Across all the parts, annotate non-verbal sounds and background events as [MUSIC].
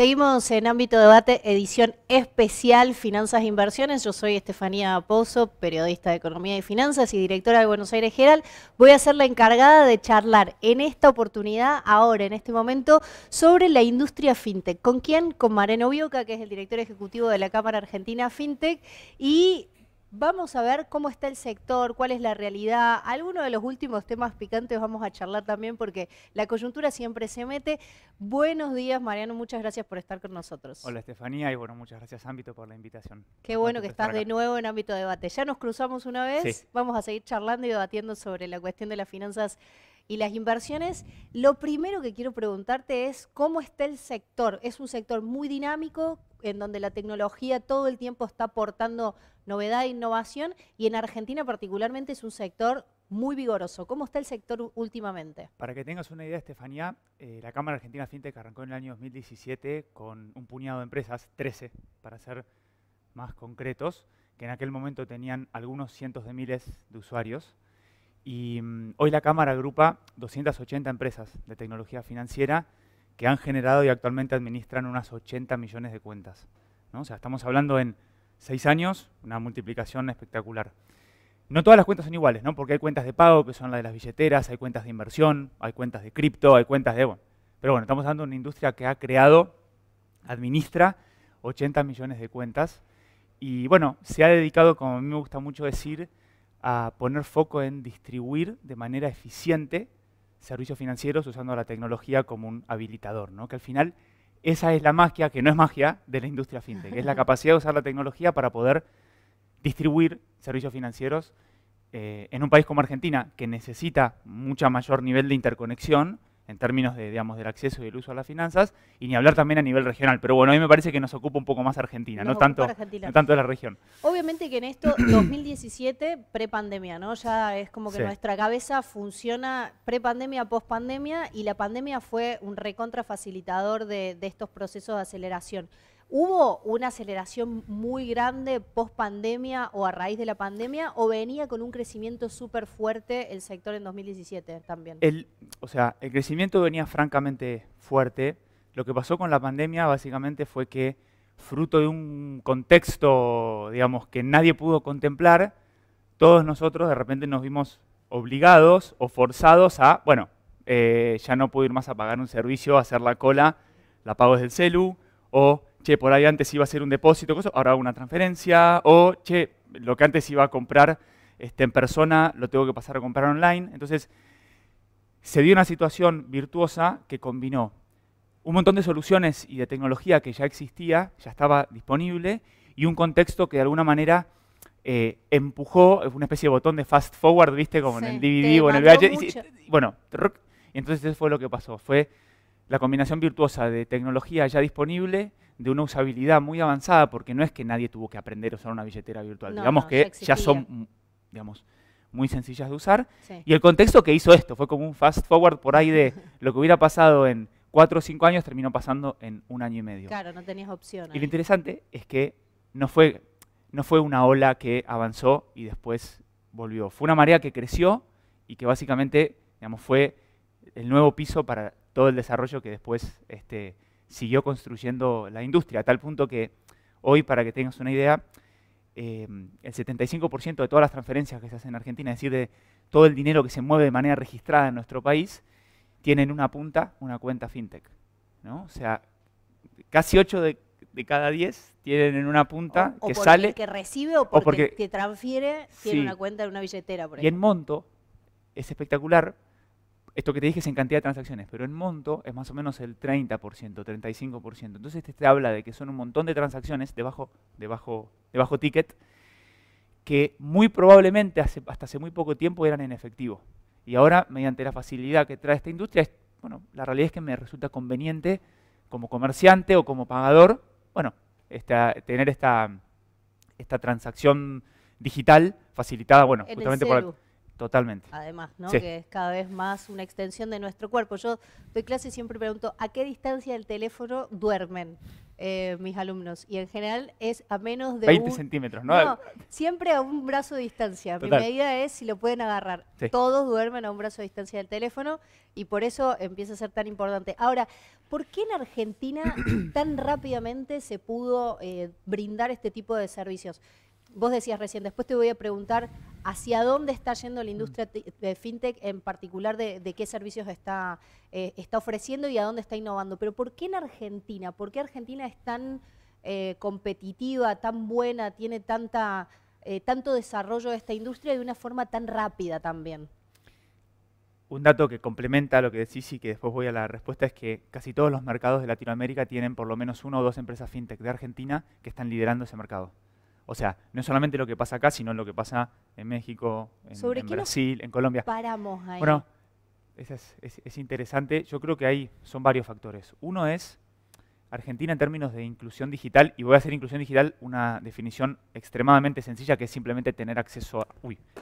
Seguimos en ámbito debate, edición especial Finanzas e Inversiones. Yo soy Estefanía Pozo, periodista de Economía y Finanzas y directora de Buenos Aires Geral. Voy a ser la encargada de charlar en esta oportunidad, ahora, en este momento, sobre la industria fintech. ¿Con quién? Con Mareno Bioca, que es el director ejecutivo de la Cámara Argentina Fintech, y Vamos a ver cómo está el sector, cuál es la realidad. Algunos de los últimos temas picantes vamos a charlar también porque la coyuntura siempre se mete. Buenos días, Mariano, muchas gracias por estar con nosotros. Hola, Estefanía, y bueno, muchas gracias, Ámbito, por la invitación. Qué bueno que estás de nuevo en ámbito debate. Ya nos cruzamos una vez, vamos a seguir charlando y debatiendo sobre la cuestión de las finanzas y las inversiones. Lo primero que quiero preguntarte es cómo está el sector. Es un sector muy dinámico, en donde la tecnología todo el tiempo está aportando novedad e innovación y en Argentina particularmente es un sector muy vigoroso. ¿Cómo está el sector últimamente? Para que tengas una idea, Estefanía, eh, la Cámara Argentina FinTech arrancó en el año 2017 con un puñado de empresas, 13 para ser más concretos, que en aquel momento tenían algunos cientos de miles de usuarios. Y mm, hoy la Cámara agrupa 280 empresas de tecnología financiera que han generado y actualmente administran unas 80 millones de cuentas. ¿no? O sea, estamos hablando en seis años, una multiplicación espectacular. No todas las cuentas son iguales, ¿no? porque hay cuentas de pago, que son las de las billeteras, hay cuentas de inversión, hay cuentas de cripto, hay cuentas de... Bueno. Pero bueno, estamos hablando de una industria que ha creado, administra 80 millones de cuentas y bueno, se ha dedicado, como a mí me gusta mucho decir, a poner foco en distribuir de manera eficiente servicios financieros usando la tecnología como un habilitador, ¿no? que al final esa es la magia, que no es magia, de la industria fintech, es la [LAUGHS] capacidad de usar la tecnología para poder distribuir servicios financieros eh, en un país como Argentina, que necesita mucho mayor nivel de interconexión, en términos de, digamos, del acceso y el uso a las finanzas, y ni hablar también a nivel regional. Pero bueno, a mí me parece que nos ocupa un poco más Argentina, no tanto, tanto la región. Obviamente que en esto, 2017, [CLEARS THROAT] prepandemia, ¿no? Ya es como que nuestra cabeza funciona prepandemia, pospandemia, y la pandemia fue un recontra facilitador de, de estos procesos de aceleración. ¿Hubo una aceleración muy grande post pandemia o a raíz de la pandemia o venía con un crecimiento súper fuerte el sector en 2017 también? o sea, el crecimiento venía francamente fuerte. Lo que pasó con la pandemia básicamente fue que fruto de un contexto, digamos, que nadie pudo contemplar, todos nosotros de repente nos vimos obligados o forzados a, bueno, eh, ya no pude ir más a pagar un servicio, hacer la cola, la pago desde el celu o che, por ahí antes iba a ser un depósito, ahora una transferencia, o che, lo que antes iba a comprar este, en persona, lo tengo que pasar a comprar online. Entonces, se dio una situación virtuosa que combinó un montón de soluciones y de tecnología que ya existía, ya estaba disponible, y un contexto que de alguna manera eh, empujó, empujó, una especie de botón de fast forward, ¿viste? Como en el DVD o en el bueno, entonces eso fue lo que pasó. Fue la combinación virtuosa de tecnología ya disponible, de una usabilidad muy avanzada, porque no es que nadie tuvo que aprender a usar una billetera virtual. digamos que ya, son, mm, digamos, muy sencillas de usar. Y el contexto que hizo esto fue como un fast forward por ahí de [LAUGHS] lo que hubiera pasado en cuatro o cinco años, terminó pasando en un año y medio. Claro, no tenías opción. Y lo interesante es que no fue, no fue una ola que avanzó y después volvió. Fue una marea que creció y que básicamente digamos, fue el nuevo piso para todo el desarrollo que después este, siguió construyendo la industria, a tal punto que hoy, para que tengas una idea, em, el 75% de todas las transferencias que se hacen en Argentina, es decir, de todo el dinero que se mueve de manera registrada en nuestro país, tienen una punta, una cuenta fintech. O sea, casi 8 de, cada 10 tienen en una punta que sale. O que recibe o porque, transfiere, tiene una cuenta en una billetera. y en monto es espectacular esto que te dije es en cantidad de transacciones, pero en monto es más o menos el 30%, 35%. Entonces te este habla de que son un montón de transacciones de bajo, de ticket que muy probablemente hasta hace muy poco tiempo eran en efectivo. Y ahora, mediante la facilidad que trae esta industria, bueno, la realidad es que me resulta conveniente como comerciante o como pagador, bueno, tener esta, esta transacción digital facilitada, bueno, justamente por... Totalmente. Además, ¿no? Que es cada vez más una extensión de nuestro cuerpo. Yo doy clase y siempre pregunto, ¿a qué distancia del teléfono duermen? Eh, mis alumnos y en general es a menos de 20 centímetros, ¿no? Siempre a un brazo de distancia. Mi medida es si lo pueden agarrar. Todos duermen a un brazo de distancia del teléfono y por eso empieza a ser tan importante. Ahora, ¿por qué en Argentina [COUGHS] tan rápidamente se pudo eh, brindar este tipo de servicios? Vos decías recién, después te voy a preguntar hacia dónde está yendo la industria de fintech, en particular de, qué servicios está, eh, está ofreciendo y a dónde está innovando. Pero ¿por qué en Argentina? ¿Por qué Argentina es tan eh, competitiva, tan buena, tiene tanta, eh, tanto desarrollo de esta industria y de una forma tan rápida también? Un dato que complementa lo que decís y que después voy a la respuesta es que casi todos los mercados de Latinoamérica tienen por lo menos una o dos empresas fintech de Argentina que están liderando ese mercado. O sea, no solamente lo que pasa acá, sino lo que pasa en México, en, ¿Sobre en qué Brasil, nos en Colombia. Paramos ahí. Bueno, es, interesante. Yo creo que hay, son varios factores. Uno es Argentina en términos de inclusión digital, y voy a hacer inclusión digital una definición extremadamente sencilla, que es simplemente tener acceso a,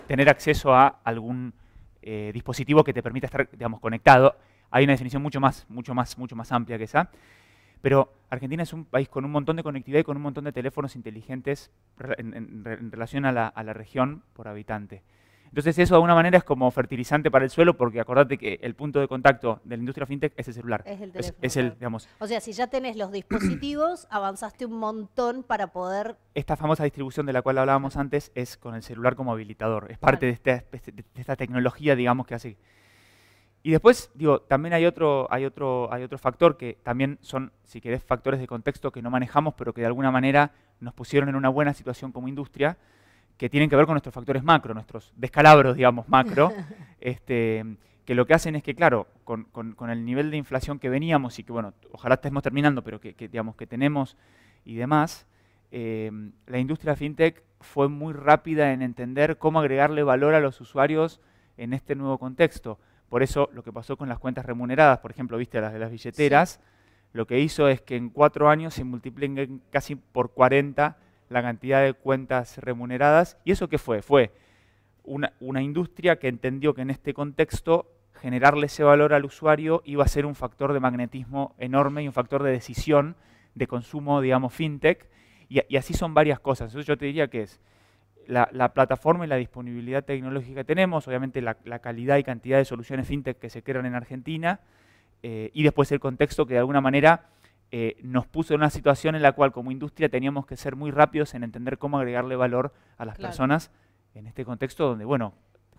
tener acceso a algún eh, dispositivo que te permita estar, digamos, conectado. Hay una definición mucho más, mucho más, mucho más amplia que esa. Pero Argentina es un país con un montón de conectividad y con un montón de teléfonos inteligentes en, relación a la, región por habitante. Entonces eso de alguna manera es como fertilizante para el suelo porque acordate que el punto de contacto de la industria fintech es el celular. Es el teléfono. digamos, o sea, si ya tenés los dispositivos, [CLEARS THROAT] avanzaste un montón para poder... Esta famosa distribución de la cual hablábamos antes es con el celular como habilitador. Es parte de, esta, de esta tecnología, digamos, que hace y después, digo, también hay otro, hay, otro, hay otro factor que también son, si querés, factores de contexto que no manejamos, pero que de alguna manera nos pusieron en una buena situación como industria, que tienen que ver con nuestros factores macro, nuestros descalabros, digamos, macro, [LAUGHS] este, que lo que hacen es que, claro, con, el nivel de inflación que veníamos y que, bueno, ojalá estemos terminando, pero que, digamos, que tenemos y demás, eh, la industria fintech fue muy rápida en entender cómo agregarle valor a los usuarios en este nuevo contexto. Por eso lo que pasó con las cuentas remuneradas, por ejemplo, viste las de las billeteras, lo que hizo es que en cuatro años se multipliquen casi por 40 la cantidad de cuentas remuneradas. ¿Y eso qué fue? Fue una, industria que entendió que en este contexto generarle ese valor al usuario iba a ser un factor de magnetismo enorme y un factor de decisión de consumo, digamos, fintech. Y, así son varias cosas. Eso yo te diría que es la, plataforma y la disponibilidad tecnológica que tenemos, obviamente la, calidad y cantidad de soluciones fintech que se crean en Argentina, eh, y después el contexto que de alguna manera eh, nos puso en una situación en la cual como industria teníamos que ser muy rápidos en entender cómo agregarle valor a las personas en este contexto donde, bueno,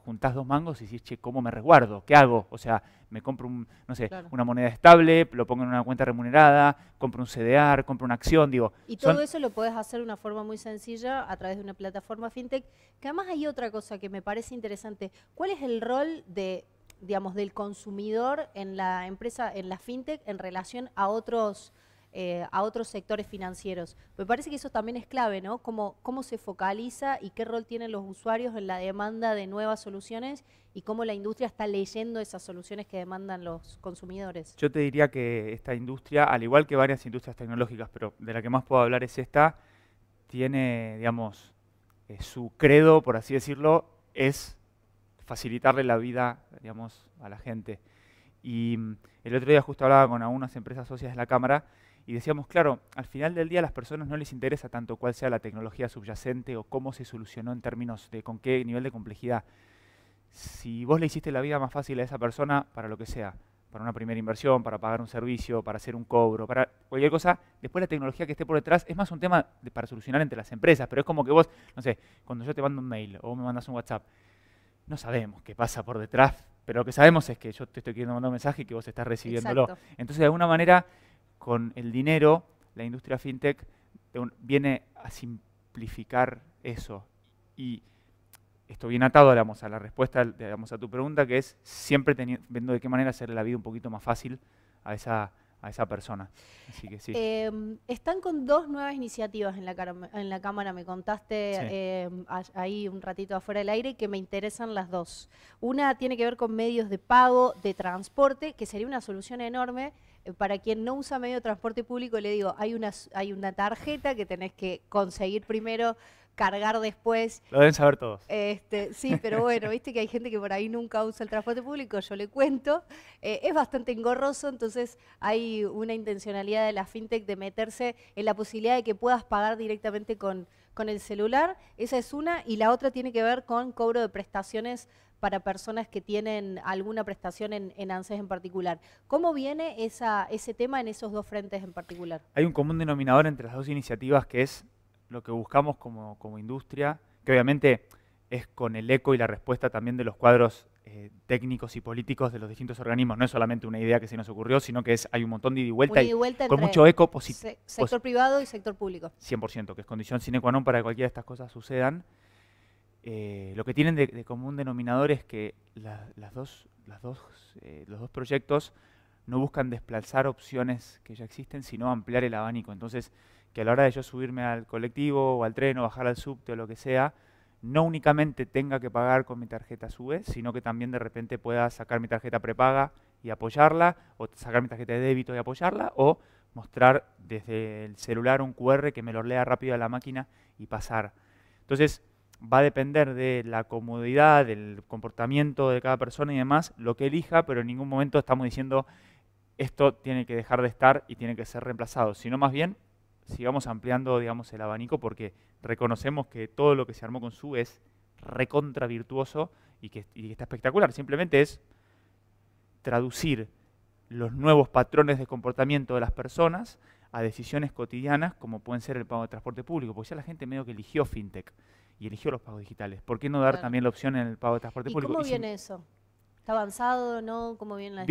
juntás dos mangos y decís, che, ¿cómo me resguardo? ¿Qué hago? O sea, me compro no sé, una moneda estable, lo pongo en una cuenta remunerada, compro un CDR, compro una acción, digo. Y todo eso lo podés hacer de una forma muy sencilla a través de una plataforma fintech, que además hay otra cosa que me parece interesante. ¿Cuál es el rol de digamos, del consumidor en la empresa, en la fintech, en relación a otros eh, a otros sectores financieros. Me parece que eso también es clave, ¿no? Cómo, se focaliza y qué rol tienen los usuarios en la demanda de nuevas soluciones y cómo la industria está leyendo esas soluciones que demandan los consumidores. Yo te diría que esta industria, al igual que varias industrias tecnológicas, pero de la que más puedo hablar es esta, tiene, digamos, eh, su credo, por así decirlo, es facilitarle la vida, digamos, a la gente. Y mm, el otro día justo hablaba con algunas empresas socias de la Cámara y decíamos, claro, al final del día a las personas no les interesa tanto cuál sea la tecnología subyacente o cómo se solucionó en términos de con qué nivel de complejidad. Si vos le hiciste la vida más fácil a esa persona para lo que sea, para una primera inversión, para pagar un servicio, para hacer un cobro, para cualquier cosa, después la tecnología que esté por detrás es más un tema para solucionar entre las empresas, pero es como que vos, no sé, cuando yo te mando un mail o me mandas un WhatsApp, no sabemos qué pasa por detrás, pero lo que sabemos es que yo te estoy queriendo mandar un mensaje y que vos estás recibiéndolo. Entonces, de alguna manera, con el dinero, la industria fintech viene a simplificar eso. Y esto viene atado a la respuesta a tu pregunta, que es siempre viendo de qué manera hacerle la vida un poquito más fácil a esa, persona. Así que sí. Em, están con dos nuevas iniciativas en la, en la Cámara, me contaste em, ahí un ratito afuera del aire, que me interesan las dos. Una tiene que ver con medios de pago, de transporte, que sería una solución enorme eh, para quien no usa medio de transporte público, le digo, hay una, hay una tarjeta que tenés que conseguir primero, cargar después. Lo deben saber todos. Este, sí, pero [LAUGHS] bueno, viste que hay gente que por ahí nunca usa el transporte público, yo le cuento. Eh, es bastante engorroso, entonces hay una intencionalidad de la fintech de meterse en la posibilidad de que puedas pagar directamente con con el celular. Esa es una. Y la otra tiene que ver con cobro de prestaciones para personas que tienen alguna prestación en, ANSES en particular. ¿Cómo viene esa, ese tema en esos dos frentes en particular? Hay un común denominador entre las dos iniciativas que es lo que buscamos como, como industria, que obviamente es con el eco y la respuesta también de los cuadros eh, técnicos y políticos de los distintos organismos. No es solamente una idea que se nos ocurrió, sino que es, hay un montón de ida y vuelta, con mucho eco positivo. sector privado y sector público. 100%, que es condición sine qua non para que cualquiera de estas cosas sucedan. Eh, lo que tienen de, común denominador es que las dos, dos, eh, los dos proyectos no buscan desplazar opciones que ya existen, sino ampliar el abanico. Entonces, que a la hora de yo subirme al colectivo o al tren o bajar al subte o lo que sea, no únicamente tenga que pagar con mi tarjeta SUBE, sino que también de repente pueda sacar mi tarjeta prepaga y apoyarla, o sacar mi tarjeta de débito y apoyarla, o mostrar desde el celular un QR que me lo lea rápido a la máquina y pasar. Entonces, va a depender de la comodidad, del comportamiento de cada persona y demás, lo que elija, pero en ningún momento estamos diciendo esto tiene que dejar de estar y tiene que ser reemplazado, sino más bien sigamos ampliando, digamos, el abanico porque reconocemos que todo lo que se armó con Su es recontra virtuoso y que está espectacular. Simplemente es traducir los nuevos patrones de comportamiento de las personas a decisiones cotidianas como pueden ser el pago de transporte público, porque ya la gente medio que eligió fintech y eligió los pagos digitales. ¿Por qué no dar también la opción en el pago de transporte público? ¿Cómo viene eso? ¿Está avanzado no? ¿Cómo vienen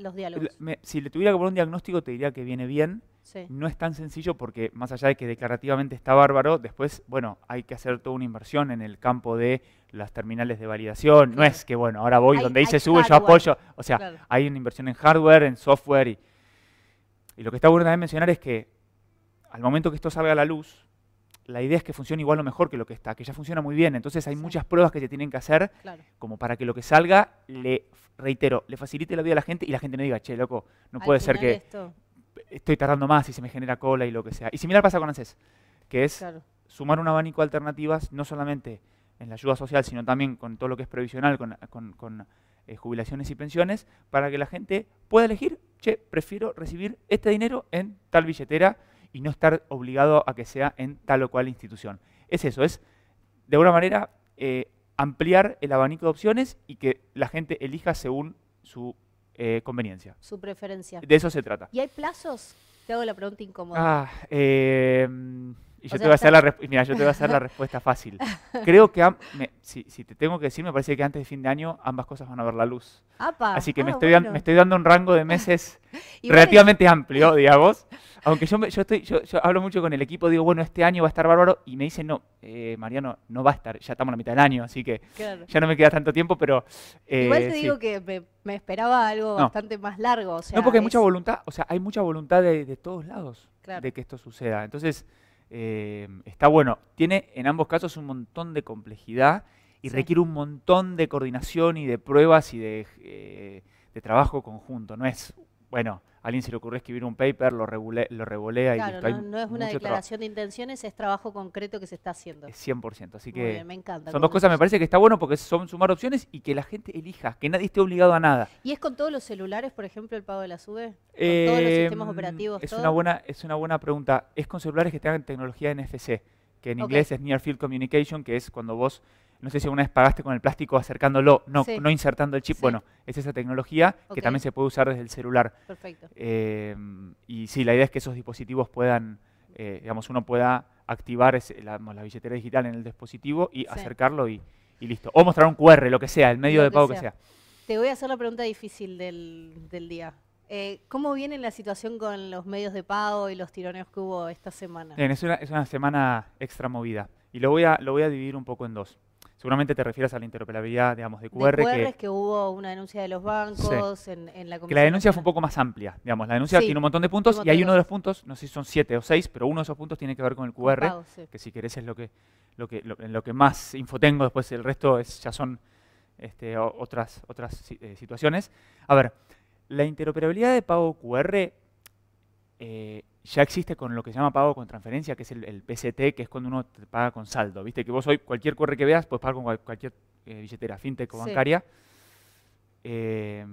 los diálogos? si le tuviera que poner un diagnóstico, te diría que viene bien. No es tan sencillo porque más allá de que declarativamente está bárbaro, después, bueno, hay que hacer toda una inversión en el campo de las terminales de validación. No es que, bueno, ahora voy donde dice sube, yo apoyo. O sea, hay una inversión en hardware, en software. Y, lo que está bueno también mencionar es que al momento que esto salga a la luz, la idea es que funcione igual o mejor que lo que está, que ya funciona muy bien. Entonces hay muchas pruebas que se tienen que hacer como para que lo que salga le, reitero, le facilite la vida a la gente y la gente no diga, che, loco, no puede ser que estoy tardando más y se me genera cola y lo que sea. Y similar pasa con ANSES, que es sumar un abanico de alternativas, no solamente en la ayuda social, sino también con todo lo que es previsional, con, con, eh, jubilaciones y pensiones, para que la gente pueda elegir, che, prefiero recibir este dinero en tal billetera y no estar obligado a que sea en tal o cual institución. Es eso, es de alguna manera eh, ampliar el abanico de opciones y que la gente elija según su eh, conveniencia. Su preferencia. De eso se trata. ¿Y hay plazos? Te hago la pregunta incómoda. Ah, eh, y yo, te voy a hacer la mira, yo te voy a hacer la [LAUGHS] respuesta fácil. Creo que, si, te tengo que decir, me parece que antes de fin de año ambas cosas van a ver la luz. Así que me, ah, estoy me estoy dando un rango de meses [LAUGHS] relativamente amplio, digamos. Aunque yo, yo, estoy, yo, hablo mucho con el equipo, digo, bueno, este año va a estar bárbaro. Y me dicen, no, eh, Mariano, no va a estar. Ya estamos a la mitad del año, así que ya no me queda tanto tiempo, pero... Eh, Igual te digo que me, esperaba algo bastante más largo. no, porque hay mucha voluntad, o sea, hay mucha voluntad de, de todos lados de que esto suceda. Entonces... Eh, está bueno. Tiene en ambos casos un montón de complejidad y requiere un montón de coordinación y de pruebas y de, eh, de trabajo conjunto. No es, bueno, alguien se le ocurrió escribir un paper, lo, revolea y No, es una declaración de intenciones, es trabajo concreto que se está haciendo. 100%, así que me encanta, son dos cosas, me parece que está bueno porque son sumar opciones y que la gente elija, que nadie esté obligado a nada. ¿Y es con todos los celulares, por ejemplo, el pago de la SUBE? ¿Con todos los eh, sistemas operativos? Es, Una buena, es una buena pregunta. Es con celulares que tengan tecnología NFC, que en inglés es Near Field Communication, que es cuando vos no sé si alguna vez pagaste con el plástico acercándolo, no, insertando el chip. Bueno, es esa tecnología que también se puede usar desde el celular. Perfecto. Eh, y sí, la idea es que esos dispositivos puedan, eh, digamos, uno pueda activar la, billetera digital en el dispositivo y acercarlo y, listo. O mostrar un QR, lo que sea, el medio de pago que sea. Te voy a hacer la pregunta difícil del, día. Eh, ¿Cómo viene la situación con los medios de pago y los tironeos que hubo esta semana? Bien, es una, semana extra movida. Y lo voy a dividir un poco en dos. Seguramente te refieres a la interoperabilidad, digamos, de QR. De que, es que hubo una denuncia de los bancos en, la comisión. Que la denuncia fue un poco más amplia, digamos. La denuncia tiene un montón de puntos y hay uno de los puntos, no sé si son siete o seis, pero uno de esos puntos tiene que ver con el QR, que si querés es lo que, lo que, que más info tengo, después el resto es, ya son este, otras, otras eh, situaciones. A ver, la interoperabilidad de pago QR eh, ya existe con lo que se llama pago con transferencia, que es el, el, PCT, que es cuando uno te paga con saldo. Viste que vos hoy cualquier QR que veas, pues pagar con cualquier eh, billetera fintech o bancaria. Eh,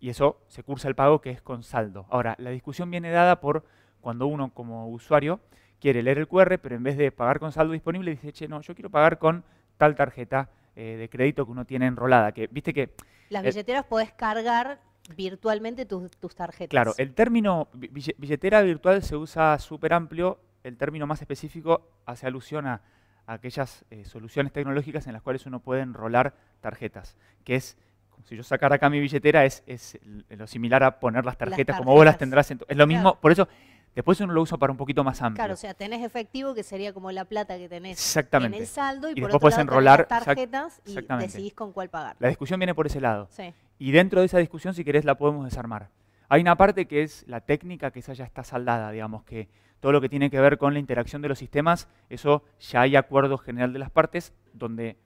y eso se cursa el pago que es con saldo. Ahora, la discusión viene dada por cuando uno como usuario quiere leer el QR, pero en vez de pagar con saldo disponible, dice, che, no, yo quiero pagar con tal tarjeta eh, de crédito que uno tiene enrolada. Que, viste que, Las billeteras podés cargar virtualmente tus, tarjetas. Claro, el término billetera virtual se usa súper amplio, el término más específico hace alusión a aquellas eh, soluciones tecnológicas en las cuales uno puede enrolar tarjetas, que es, si yo sacara acá mi billetera, es, lo similar a poner las tarjetas, como vos las tendrás. es lo mismo, por eso Después uno lo usa para un poquito más amplio. Claro, o sea, tenés efectivo que sería como la plata que tenés Exactamente. en el saldo y, por después puedes enrolar tarjetas y decidís con cuál pagar. La discusión viene por ese lado. Sí. Y dentro de esa discusión, si querés, la podemos desarmar. Hay una parte que es la técnica, que esa ya está saldada, digamos, que todo lo que tiene que ver con la interacción de los sistemas, eso ya hay acuerdo general de las partes, donde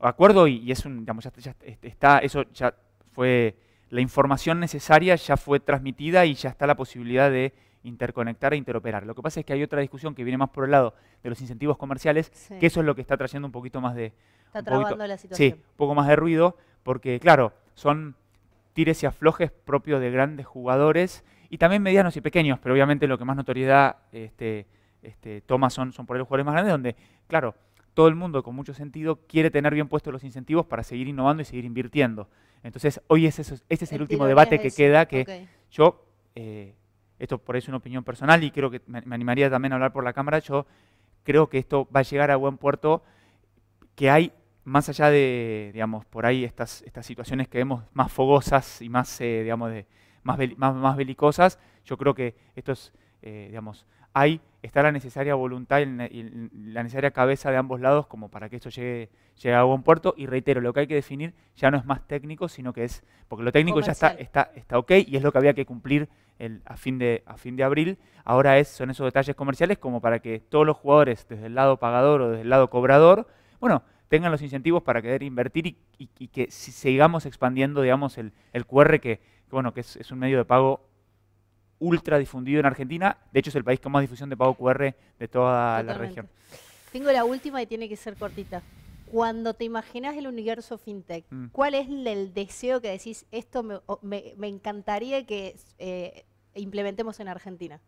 acuerdo y, es un, digamos, ya, está, eso ya fue, la información necesaria ya fue transmitida y ya está la posibilidad de interconectar e interoperar. Lo que pasa es que hay otra discusión que viene más por el lado de los incentivos comerciales, que eso es lo que está trayendo un poquito más de... Está trabando la situación. Sí, un poco más de ruido, porque claro, son tires y aflojes propios de grandes jugadores y también medianos y pequeños, pero obviamente lo que más notoriedad este, este, toma son, son por ahí los jugadores más grandes, donde, claro, todo el mundo con mucho sentido quiere tener bien puestos los incentivos para seguir innovando y seguir invirtiendo. Entonces, hoy ese, es el, último debate que queda, que yo, eh, esto por ahí es una opinión personal y creo que me, me, animaría también a hablar por la cámara, yo creo que esto va a llegar a buen puerto, que hay más allá de, digamos, por ahí estas, estas situaciones que vemos más fogosas y más, eh, digamos, de, más, más, belicosas, yo creo que esto es, eh, digamos, ahí está la necesaria voluntad y la necesaria cabeza de ambos lados como para que esto llegue, llegue, a buen puerto. Y reitero, lo que hay que definir ya no es más técnico, sino que es, porque lo técnico ya está, está, está ok y es lo que había que cumplir el, a, fin de, a fin de abril. Ahora es, son esos detalles comerciales como para que todos los jugadores, desde el lado pagador o desde el lado cobrador, bueno, tengan los incentivos para querer invertir y, que sigamos expandiendo, digamos, el, QR, que, bueno, que es, un medio de pago ultra difundido en Argentina. De hecho, es el país con más difusión de pago QR de toda la región. Tengo la última y tiene que ser cortita. Cuando te imaginas el universo fintech, mm. ¿cuál es el deseo que decís, esto me, encantaría que eh, implementemos en Argentina?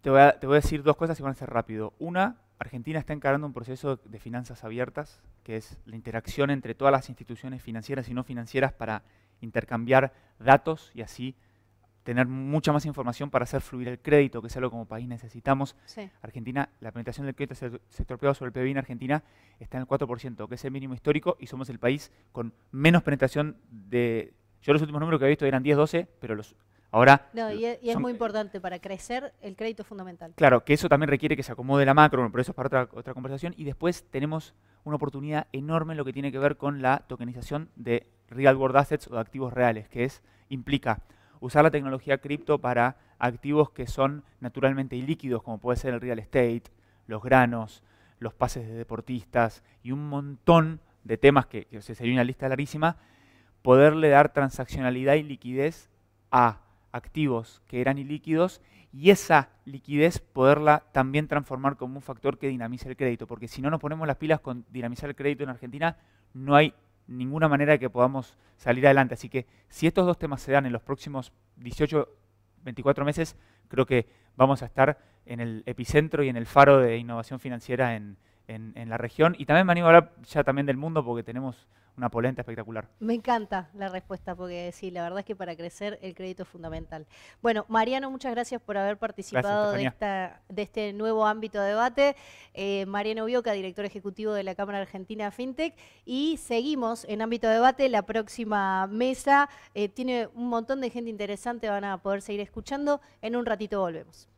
Te voy, a, te voy a decir dos cosas y van a ser rápido. Una, Argentina está encarando un proceso de finanzas abiertas, que es la interacción entre todas las instituciones financieras y no financieras para intercambiar datos y así tener mucha más información para hacer fluir el crédito, que es algo como país necesitamos. Argentina, la penetración del crédito sector, sector privado sobre el PBI en Argentina está en el 4%, que es el mínimo histórico, y somos el país con menos penetración de... Yo los últimos números que he visto eran 10, 12, pero los Ahora, y es, muy importante para crecer, el crédito fundamental. Claro, que eso también requiere que se acomode la macro, pero eso es para otra, conversación. Y después tenemos una oportunidad enorme en lo que tiene que ver con la tokenización de real world assets o de activos reales, que es implica usar la tecnología cripto para activos que son naturalmente ilíquidos, como puede ser el real estate, los granos, los pases de deportistas y un montón de temas que, que sería una lista larísima, poderle dar transaccionalidad y liquidez a activos que eran ilíquidos y esa liquidez poderla también transformar como un factor que dinamice el crédito, porque si no nos ponemos las pilas con dinamizar el crédito en Argentina, no hay ninguna manera de que podamos salir adelante. Así que si estos dos temas se dan en los próximos 18, 24 meses, creo que vamos a estar en el epicentro y en el faro de innovación financiera en, en la región. Y también me animo a hablar ya también del mundo, porque tenemos una polenta espectacular. Me encanta la respuesta, porque sí, la verdad es que para crecer el crédito es fundamental. Bueno, Mariano, muchas gracias por haber participado de, este nuevo ámbito de debate. Eh, Mariano Bioca, director ejecutivo de la Cámara Argentina FinTech, y seguimos en ámbito de debate. La próxima mesa eh, tiene un montón de gente interesante, van a poder seguir escuchando. En un ratito volvemos.